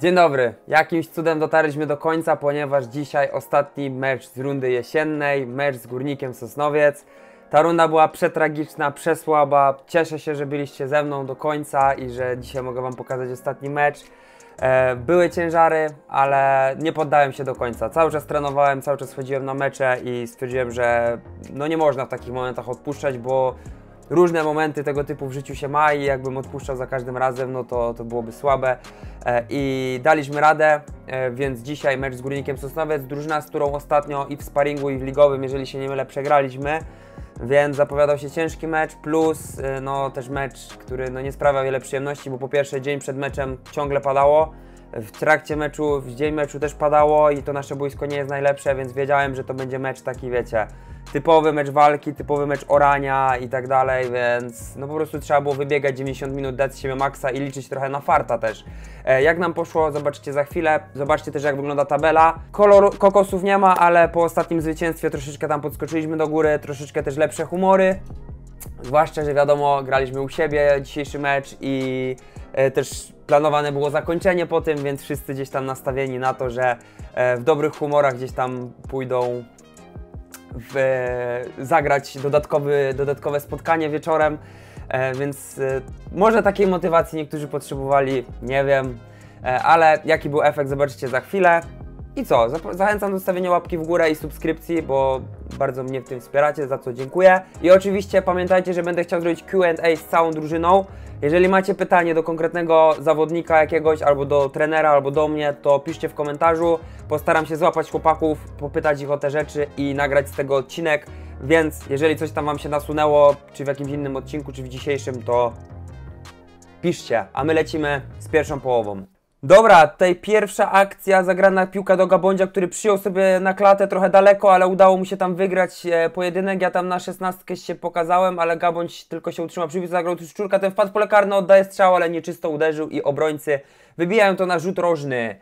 Dzień dobry. Jakimś cudem dotarliśmy do końca, ponieważ dzisiaj ostatni mecz z rundy jesiennej, mecz z Górnikiem Sosnowiec. Ta runda była przetragiczna, przesłaba. Cieszę się, że byliście ze mną do końca i że dzisiaj mogę Wam pokazać ostatni mecz. E, były ciężary, ale nie poddałem się do końca. Cały czas trenowałem, cały czas chodziłem na mecze i stwierdziłem, że no nie można w takich momentach odpuszczać, bo różne momenty tego typu w życiu się ma i jakbym odpuszczał za każdym razem, no to, to byłoby słabe. E, I daliśmy radę, e, więc dzisiaj mecz z Górnikiem Sosnowiec, drużyna, z którą ostatnio i w sparingu i w ligowym, jeżeli się nie mylę, przegraliśmy. Więc zapowiadał się ciężki mecz, plus e, no, też mecz, który no, nie sprawia wiele przyjemności, bo po pierwsze dzień przed meczem ciągle padało, w trakcie meczu, w dzień meczu też padało i to nasze boisko nie jest najlepsze, więc wiedziałem, że to będzie mecz taki, wiecie, typowy mecz walki, typowy mecz orania i tak dalej, więc no po prostu trzeba było wybiegać 90 minut, dać z siebie maksa i liczyć trochę na farta też. E, jak nam poszło, zobaczycie za chwilę, zobaczcie też jak wygląda tabela. Kolor kokosów nie ma, ale po ostatnim zwycięstwie troszeczkę tam podskoczyliśmy do góry, troszeczkę też lepsze humory. Zwłaszcza, że wiadomo, graliśmy u siebie dzisiejszy mecz i e, też planowane było zakończenie po tym, więc wszyscy gdzieś tam nastawieni na to, że e, w dobrych humorach gdzieś tam pójdą w, zagrać dodatkowy, dodatkowe spotkanie wieczorem, e, więc e, może takiej motywacji niektórzy potrzebowali, nie wiem, ale jaki był efekt zobaczycie za chwilę. I co, zachęcam do stawienia łapki w górę i subskrypcji, bo bardzo mnie w tym wspieracie, za co dziękuję. I oczywiście pamiętajcie, że będę chciał zrobić Q&A z całą drużyną, jeżeli macie pytanie do konkretnego zawodnika jakiegoś, albo do trenera, albo do mnie, to piszcie w komentarzu. Postaram się złapać chłopaków, popytać ich o te rzeczy i nagrać z tego odcinek. Więc jeżeli coś tam Wam się nasunęło, czy w jakimś innym odcinku, czy w dzisiejszym, to piszcie, a my lecimy z pierwszą połową. Dobra, tutaj pierwsza akcja zagrana piłka do Gabondzia, który przyjął sobie na klatę trochę daleko, ale udało mu się tam wygrać e, pojedynek. Ja tam na szesnastkę się pokazałem, ale Gabądź tylko się utrzymał. Przywódca zagrał tu szczurka, ten wpadł po pole oddaje strzał, ale nieczysto uderzył i obrońcy wybijają to na rzut rożny.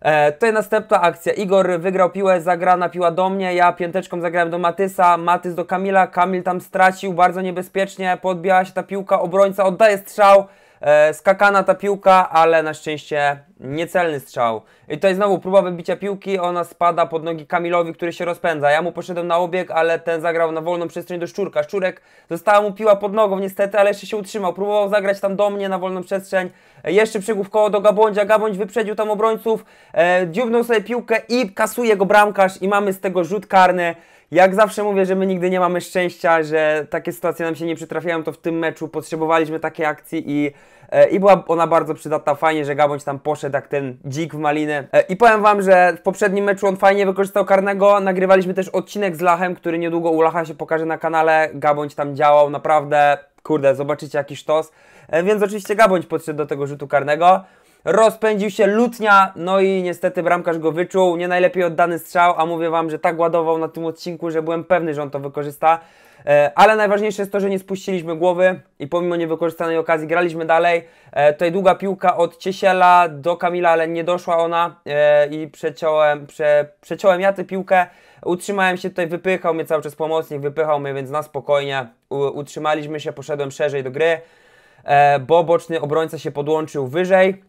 E, tutaj następna akcja. Igor wygrał piłę, zagrana piła do mnie, ja pięteczką zagrałem do Matysa, Matys do Kamila, Kamil tam stracił bardzo niebezpiecznie, podbijała się ta piłka, obrońca oddaje strzał, E, skakana ta piłka, ale na szczęście niecelny strzał. I tutaj znowu próba wybicia piłki, ona spada pod nogi Kamilowi, który się rozpędza. Ja mu poszedłem na obieg, ale ten zagrał na wolną przestrzeń do Szczurka. Szczurek została mu piła pod nogą niestety, ale jeszcze się utrzymał. Próbował zagrać tam do mnie na wolną przestrzeń. E, jeszcze przygłów koło do Gabądzia, Gabądź wyprzedził tam obrońców, e, dziubnął sobie piłkę i kasuje go bramkarz i mamy z tego rzut karny. Jak zawsze mówię, że my nigdy nie mamy szczęścia, że takie sytuacje nam się nie przytrafiają, to w tym meczu potrzebowaliśmy takiej akcji i, e, i była ona bardzo przydatna. Fajnie, że Gabądź tam poszedł jak ten dzik w malinę. E, I powiem Wam, że w poprzednim meczu on fajnie wykorzystał karnego. Nagrywaliśmy też odcinek z Lachem, który niedługo u Lacha się pokaże na kanale. Gabądź tam działał, naprawdę, kurde, zobaczycie jakiś sztos. E, więc oczywiście Gabądź podszedł do tego rzutu karnego. Rozpędził się lutnia, no i niestety bramkarz go wyczuł. Nie najlepiej oddany strzał, a mówię Wam, że tak ładował na tym odcinku, że byłem pewny, że on to wykorzysta. E, ale najważniejsze jest to, że nie spuściliśmy głowy i pomimo niewykorzystanej okazji graliśmy dalej. E, tutaj długa piłka od Ciesiela do Kamila, ale nie doszła ona e, i przeciąłem, prze, przeciąłem ja tę piłkę. Utrzymałem się tutaj, wypychał mnie cały czas pomocnik, wypychał mnie, więc na spokojnie utrzymaliśmy się, poszedłem szerzej do gry, bo boczny obrońca się podłączył wyżej.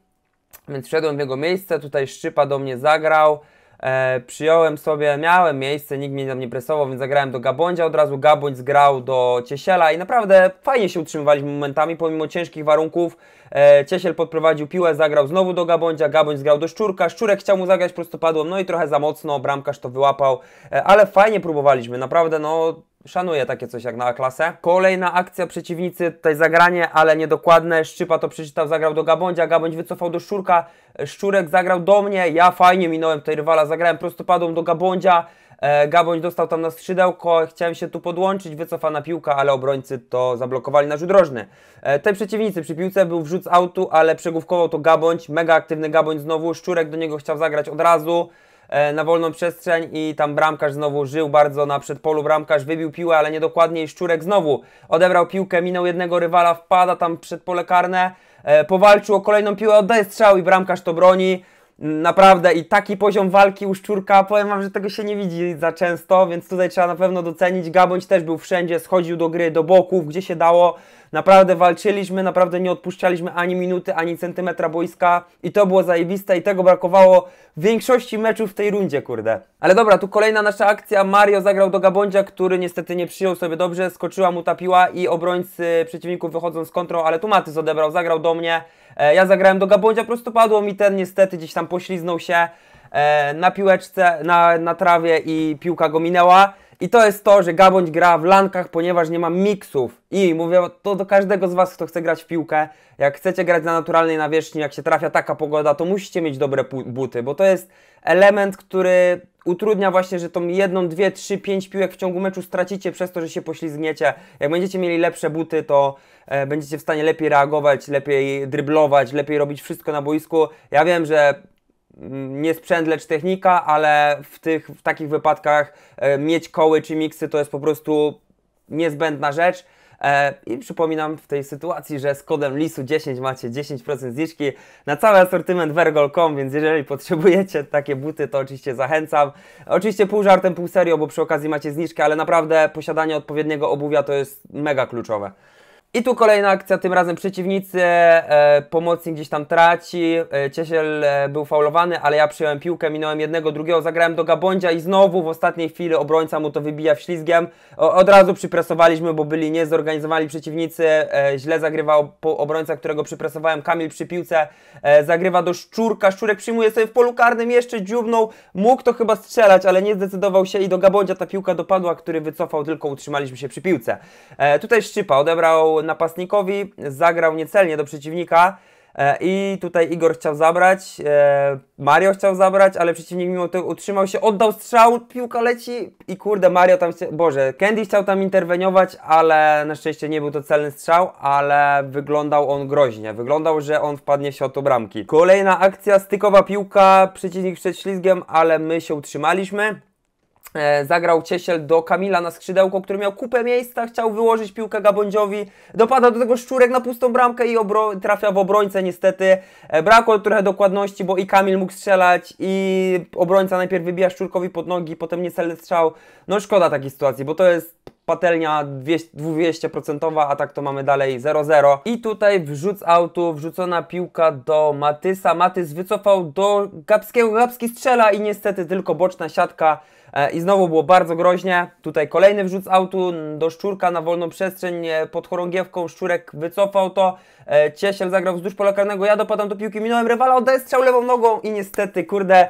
Więc wszedłem w jego miejsce, tutaj Szczypa do mnie zagrał. E, przyjąłem sobie, miałem miejsce, nikt mnie tam nie presował, więc zagrałem do Gabądzia od razu. Gabądź zgrał do Ciesiela i naprawdę fajnie się utrzymywaliśmy momentami, pomimo ciężkich warunków. E, Ciesiel podprowadził piłę, zagrał znowu do Gabądzia, Gabądź zgrał do Szczurka, Szczurek chciał mu zagrać prostopadłą, no i trochę za mocno, bramkarz to wyłapał, e, ale fajnie próbowaliśmy, naprawdę no... Szanuję takie coś jak na A-klasę. Kolejna akcja przeciwnicy, tutaj zagranie, ale niedokładne. Szczypa to przeczytał, zagrał do Gabądzia, Gabądź wycofał do Szczurka, e, Szczurek zagrał do mnie, ja fajnie minąłem tutaj rywala, zagrałem prostopadłą do Gabądzia, E, Gaboń dostał tam na skrzydełko, chciałem się tu podłączyć, wycofana piłka, ale obrońcy to zablokowali na rzut rożny. E, Tej przeciwnicy przy piłce był wrzut z autu, ale przegłówkował to Gabądź, mega aktywny Gaboń znowu, Szczurek do niego chciał zagrać od razu e, na wolną przestrzeń i tam bramkarz znowu żył bardzo na przedpolu, bramkarz wybił piłę, ale niedokładnie i Szczurek znowu odebrał piłkę, minął jednego rywala, wpada tam przed pole karne, powalczył o kolejną piłę, oddaje strzał i bramkarz to broni naprawdę i taki poziom walki u Szczurka, powiem Wam, że tego się nie widzi za często, więc tutaj trzeba na pewno docenić. Gabądź też był wszędzie, schodził do gry, do boków, gdzie się dało. Naprawdę walczyliśmy, naprawdę nie odpuszczaliśmy ani minuty, ani centymetra boiska i to było zajebiste i tego brakowało w większości meczów w tej rundzie, kurde. Ale dobra, tu kolejna nasza akcja. Mario zagrał do Gabondzia, który niestety nie przyjął sobie dobrze, skoczyła mu ta piła i obrońcy przeciwników wychodzą z kontrą, ale tu Matys odebrał, zagrał do mnie. E, ja zagrałem do Gabondzia, po prostu padło mi ten niestety, gdzieś tam pośliznął się e, na piłeczce, na, na trawie i piłka go minęła. I to jest to, że Gabądź gra w lankach, ponieważ nie ma miksów. I mówię to do każdego z Was, kto chce grać w piłkę. Jak chcecie grać na naturalnej nawierzchni, jak się trafia taka pogoda, to musicie mieć dobre buty, bo to jest element, który utrudnia właśnie, że tą jedną, dwie, trzy, pięć piłek w ciągu meczu stracicie przez to, że się poślizgniecie. Jak będziecie mieli lepsze buty, to e, będziecie w stanie lepiej reagować, lepiej dryblować, lepiej robić wszystko na boisku. Ja wiem, że nie sprzęt, lecz technika, ale w tych w takich wypadkach e, mieć koły czy miksy to jest po prostu niezbędna rzecz. E, I przypominam w tej sytuacji, że z kodem LISU10 macie 10% zniżki na cały asortyment vergol.com, więc jeżeli potrzebujecie takie buty, to oczywiście zachęcam. Oczywiście pół żartem, pół serio, bo przy okazji macie zniżkę, ale naprawdę posiadanie odpowiedniego obuwia to jest mega kluczowe. I tu kolejna akcja, tym razem przeciwnicy, e, pomocnik gdzieś tam traci, e, Ciesiel e, był faulowany, ale ja przyjąłem piłkę, minąłem jednego, drugiego, zagrałem do Gabondzia i znowu w ostatniej chwili obrońca mu to wybija w ślizgiem. O, od razu przypresowaliśmy, bo byli niezorganizowani przeciwnicy, e, źle zagrywał obrońca, którego przypresowałem, Kamil przy piłce, e, zagrywa do Szczurka, Szczurek przyjmuje sobie w polu karnym, jeszcze dziubnął, mógł to chyba strzelać, ale nie zdecydował się i do Gabondzia ta piłka dopadła, który wycofał, tylko utrzymaliśmy się przy piłce. E, tutaj Szczypa odebrał napastnikowi, zagrał niecelnie do przeciwnika e, i tutaj Igor chciał zabrać, e, Mario chciał zabrać, ale przeciwnik mimo to utrzymał się, oddał strzał, piłka leci i kurde Mario tam, się, boże, Candy chciał tam interweniować, ale na szczęście nie był to celny strzał, ale wyglądał on groźnie, wyglądał, że on wpadnie w światło bramki. Kolejna akcja, stykowa piłka, przeciwnik przed ślizgiem, ale my się utrzymaliśmy. E, zagrał Ciesiel do Kamila na skrzydełko, który miał kupę miejsca, chciał wyłożyć piłkę Gabądziowi, dopada do tego Szczurek na pustą bramkę i trafia w obrońcę niestety. E, brakło trochę dokładności, bo i Kamil mógł strzelać i obrońca najpierw wybija Szczurkowi pod nogi, potem niecelny strzał. No szkoda takiej sytuacji, bo to jest patelnia 200%, a tak to mamy dalej 0-0. I tutaj wrzuc auto, wrzucona piłka do Matysa. Matys wycofał do Gabskiego, Gabski strzela i niestety tylko boczna siatka. E, I znowu było bardzo groźnie. Tutaj kolejny wrzuc autu do Szczurka na wolną przestrzeń pod chorągiewką. Szczurek wycofał to. E, Ciesiel zagrał wzdłuż pola karnego. Ja dopadam do piłki, minąłem rywala, oddaję strzał lewą nogą i niestety, kurde,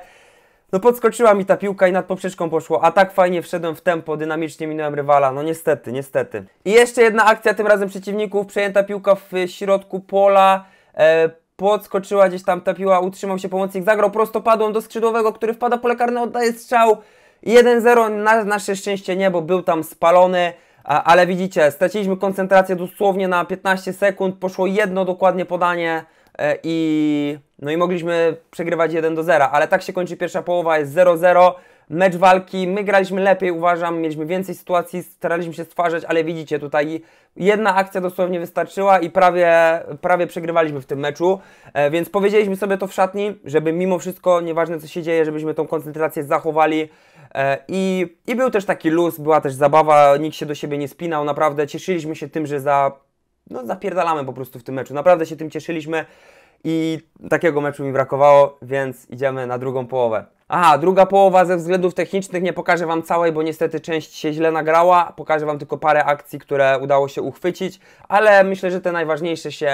no podskoczyła mi ta piłka i nad poprzeczką poszło, a tak fajnie wszedłem w tempo, dynamicznie minąłem rywala, no niestety, niestety. I jeszcze jedna akcja, tym razem przeciwników, przejęta piłka w środku pola, e, podskoczyła gdzieś tam ta piła, utrzymał się pomocnik, zagrał prostopadłą do skrzydłowego, który wpada pole karne, oddaje strzał, 1-0, na nasze szczęście nie, bo był tam spalony, a, ale widzicie, straciliśmy koncentrację dosłownie na 15 sekund, poszło jedno dokładnie podanie e, i no i mogliśmy przegrywać 1 do 0, ale tak się kończy pierwsza połowa, jest 0-0. Mecz walki, my graliśmy lepiej, uważam, mieliśmy więcej sytuacji, staraliśmy się stwarzać, ale widzicie tutaj jedna akcja dosłownie wystarczyła i prawie, prawie przegrywaliśmy w tym meczu. E, więc powiedzieliśmy sobie to w szatni, żeby mimo wszystko, nieważne co się dzieje, żebyśmy tą koncentrację zachowali. E, I, I był też taki luz, była też zabawa, nikt się do siebie nie spinał, naprawdę cieszyliśmy się tym, że za no zapierdalamy po prostu w tym meczu. Naprawdę się tym cieszyliśmy i takiego meczu mi brakowało, więc idziemy na drugą połowę. Aha, druga połowa ze względów technicznych nie pokażę Wam całej, bo niestety część się źle nagrała. Pokażę Wam tylko parę akcji, które udało się uchwycić, ale myślę, że te najważniejsze się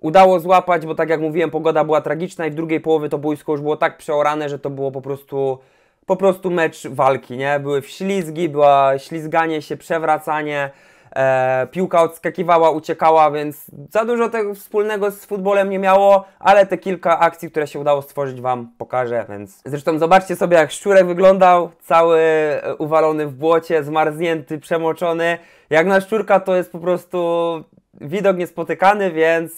udało złapać, bo tak jak mówiłem, pogoda była tragiczna i w drugiej połowie to boisko już było tak przeorane, że to było po prostu po prostu mecz walki, nie? Były ślizgi, było ślizganie się, przewracanie, E, piłka odskakiwała, uciekała, więc za dużo tego wspólnego z futbolem nie miało, ale te kilka akcji, które się udało stworzyć Wam pokażę, więc... Zresztą zobaczcie sobie jak Szczurek wyglądał, cały e, uwalony w błocie, zmarznięty, przemoczony. Jak na Szczurka to jest po prostu widok niespotykany, więc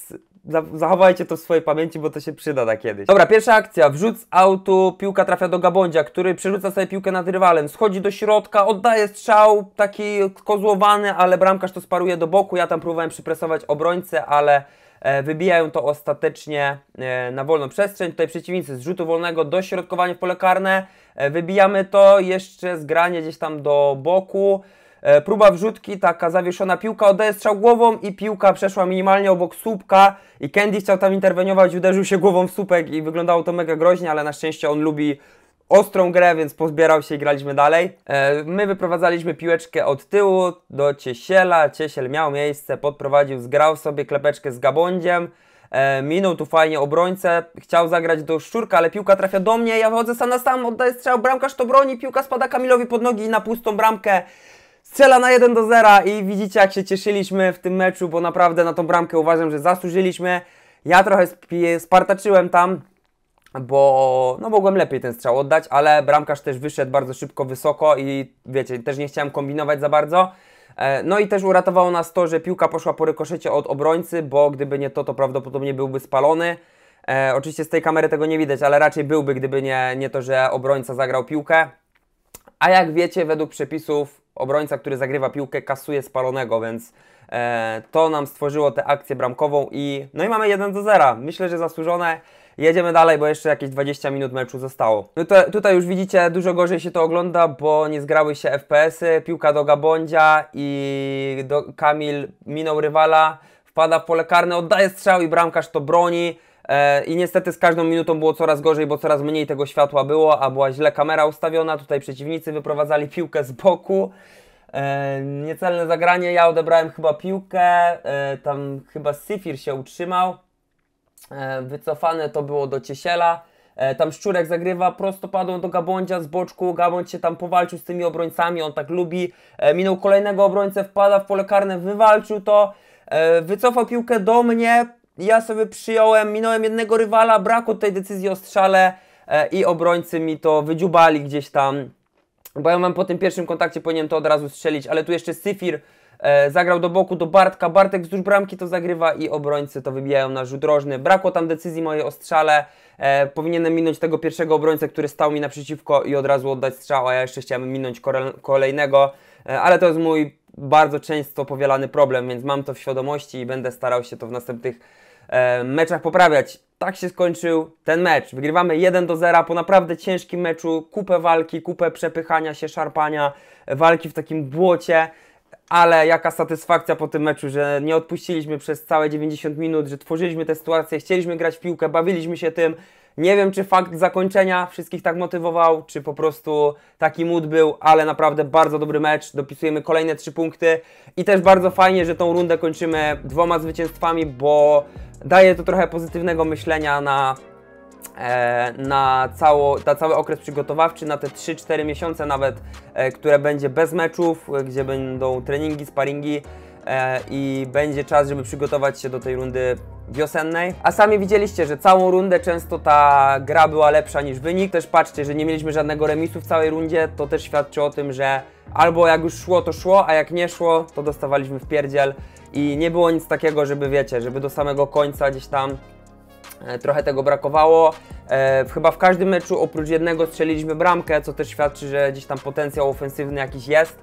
zachowajcie to w swojej pamięci, bo to się przyda na kiedyś. Dobra, pierwsza akcja. Wrzuc autu, piłka trafia do Gabondzia, który przerzuca sobie piłkę nad rywalem, schodzi do środka, oddaje strzał, taki kozłowany, ale bramkarz to sparuje do boku. Ja tam próbowałem przypresować obrońcę, ale e, wybijają to ostatecznie e, na wolną przestrzeń. Tutaj przeciwnicy z rzutu wolnego dośrodkowanie w pole karne, e, wybijamy to, jeszcze zgranie gdzieś tam do boku. E, próba wrzutki, taka zawieszona piłka, oddaje strzał głową i piłka przeszła minimalnie obok słupka i Candy chciał tam interweniować, uderzył się głową w słupek i wyglądało to mega groźnie, ale na szczęście on lubi ostrą grę, więc pozbierał się i graliśmy dalej. E, my wyprowadzaliśmy piłeczkę od tyłu do Ciesiela, Ciesiel miał miejsce, podprowadził, zgrał sobie klepeczkę z Gabądziem, e, minął tu fajnie obrońcę, chciał zagrać do Szczurka, ale piłka trafia do mnie, ja wychodzę sam na sam, oddaję strzał, bramkarz to broni, piłka spada Kamilowi pod nogi na pustą bramkę strzela na 1 do 0 i widzicie jak się cieszyliśmy w tym meczu, bo naprawdę na tą bramkę uważam, że zasłużyliśmy. Ja trochę spartaczyłem tam, bo no mogłem lepiej ten strzał oddać, ale bramkarz też wyszedł bardzo szybko, wysoko i wiecie, też nie chciałem kombinować za bardzo. E, no i też uratowało nas to, że piłka poszła po rykoszecie od obrońcy, bo gdyby nie to, to prawdopodobnie byłby spalony. E, oczywiście z tej kamery tego nie widać, ale raczej byłby, gdyby nie, nie to, że obrońca zagrał piłkę. A jak wiecie, według przepisów obrońca, który zagrywa piłkę, kasuje spalonego, więc e, to nam stworzyło tę akcję bramkową i no i mamy 1 do 0. Myślę, że zasłużone. Jedziemy dalej, bo jeszcze jakieś 20 minut meczu zostało. No to, tutaj już widzicie, dużo gorzej się to ogląda, bo nie zgrały się FPS-y, piłka do Gabondzia i do Kamil minął rywala, wpada w pole karne, oddaje strzał i bramkarz to broni. E, I niestety z każdą minutą było coraz gorzej, bo coraz mniej tego światła było, a była źle kamera ustawiona. Tutaj przeciwnicy wyprowadzali piłkę z boku. E, Niecelne zagranie, ja odebrałem chyba piłkę, e, tam chyba Syfir się utrzymał. Wycofane to było do Ciesiela. Tam Szczurek zagrywa prosto prostopadą do Gabądzia z boczku. Gabądź się tam powalczył z tymi obrońcami, on tak lubi. Minął kolejnego obrońcę, wpada w pole karne, wywalczył to. Wycofał piłkę do mnie, ja sobie przyjąłem, minąłem jednego rywala, brakło tej decyzji o strzale e, i obrońcy mi to wydziubali gdzieś tam. Bo ja mam po tym pierwszym kontakcie, powinienem to od razu strzelić, ale tu jeszcze Syfir e, zagrał do boku do Bartka, Bartek wzdłuż bramki to zagrywa i obrońcy to wybijają na rzut rożny. Brakło tam decyzji mojej o strzale, e, powinienem minąć tego pierwszego obrońcę, który stał mi naprzeciwko i od razu oddać strzał, a ja jeszcze chciałem minąć kolejnego, e, ale to jest mój bardzo często powielany problem, więc mam to w świadomości i będę starał się to w następnych E, meczach poprawiać. Tak się skończył ten mecz. Wygrywamy 1 do 0 po naprawdę ciężkim meczu, kupę walki, kupę przepychania się, szarpania, walki w takim błocie ale jaka satysfakcja po tym meczu, że nie odpuściliśmy przez całe 90 minut, że tworzyliśmy tę sytuację, chcieliśmy grać w piłkę, bawiliśmy się tym. Nie wiem, czy fakt zakończenia wszystkich tak motywował, czy po prostu taki mód był, ale naprawdę bardzo dobry mecz. Dopisujemy kolejne trzy punkty i też bardzo fajnie, że tą rundę kończymy dwoma zwycięstwami, bo daje to trochę pozytywnego myślenia na E, na, cało, ta cały okres przygotowawczy, na te 3-4 miesiące nawet, e, które będzie bez meczów, e, gdzie będą treningi, sparingi i będzie czas, żeby przygotować się do tej rundy wiosennej. A sami widzieliście, że całą rundę często ta gra była lepsza niż wynik. Też patrzcie, że nie mieliśmy żadnego remisu w całej rundzie, to też świadczy o tym, że albo jak już szło, to szło, a jak nie szło, to dostawaliśmy w pierdziel. I nie było nic takiego, żeby wiecie, żeby do samego końca gdzieś tam E, trochę tego brakowało. E, chyba w każdym meczu oprócz jednego strzeliliśmy bramkę, co też świadczy, że gdzieś tam potencjał ofensywny jakiś jest,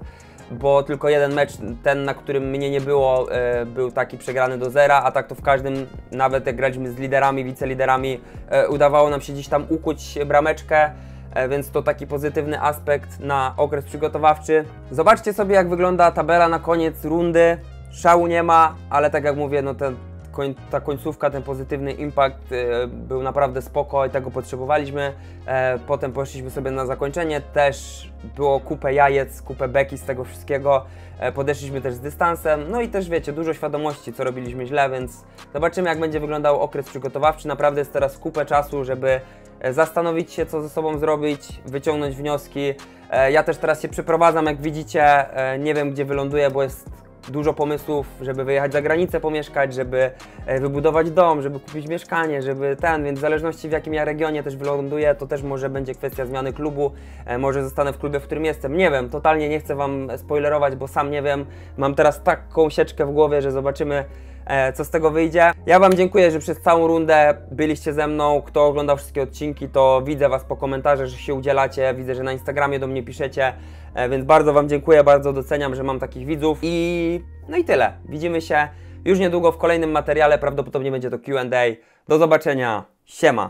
bo tylko jeden mecz, ten na którym mnie nie było, e, był taki przegrany do zera, a tak to w każdym, nawet jak graliśmy z liderami, wiceliderami, e, udawało nam się gdzieś tam ukuć brameczkę e, więc to taki pozytywny aspekt na okres przygotowawczy. Zobaczcie sobie, jak wygląda tabela na koniec rundy. Szału nie ma, ale tak jak mówię, no ten koń, ta końcówka, ten pozytywny impact e, był naprawdę spoko i tego potrzebowaliśmy. E, potem poszliśmy sobie na zakończenie, też było kupę jajec, kupę beki z tego wszystkiego. E, podeszliśmy też z dystansem, no i też wiecie, dużo świadomości, co robiliśmy źle, więc zobaczymy jak będzie wyglądał okres przygotowawczy. Naprawdę jest teraz kupę czasu, żeby e, zastanowić się, co ze sobą zrobić, wyciągnąć wnioski. E, ja też teraz się przeprowadzam, jak widzicie, e, nie wiem gdzie wyląduję, bo jest dużo pomysłów, żeby wyjechać za granicę pomieszkać, żeby e, wybudować dom, żeby kupić mieszkanie, żeby ten, więc w zależności w jakim ja regionie też wyląduję, to też może będzie kwestia zmiany klubu, e, może zostanę w klubie, w którym jestem, nie wiem, totalnie nie chcę Wam spoilerować, bo sam nie wiem, mam teraz taką sieczkę w głowie, że zobaczymy E, co z tego wyjdzie. Ja Wam dziękuję, że przez całą rundę byliście ze mną. Kto oglądał wszystkie odcinki, to widzę Was po komentarzach, że się udzielacie. Widzę, że na Instagramie do mnie piszecie, e, więc bardzo Wam dziękuję, bardzo doceniam, że mam takich widzów. I no i tyle. Widzimy się już niedługo w kolejnym materiale. Prawdopodobnie będzie to QA. Do zobaczenia. Siema.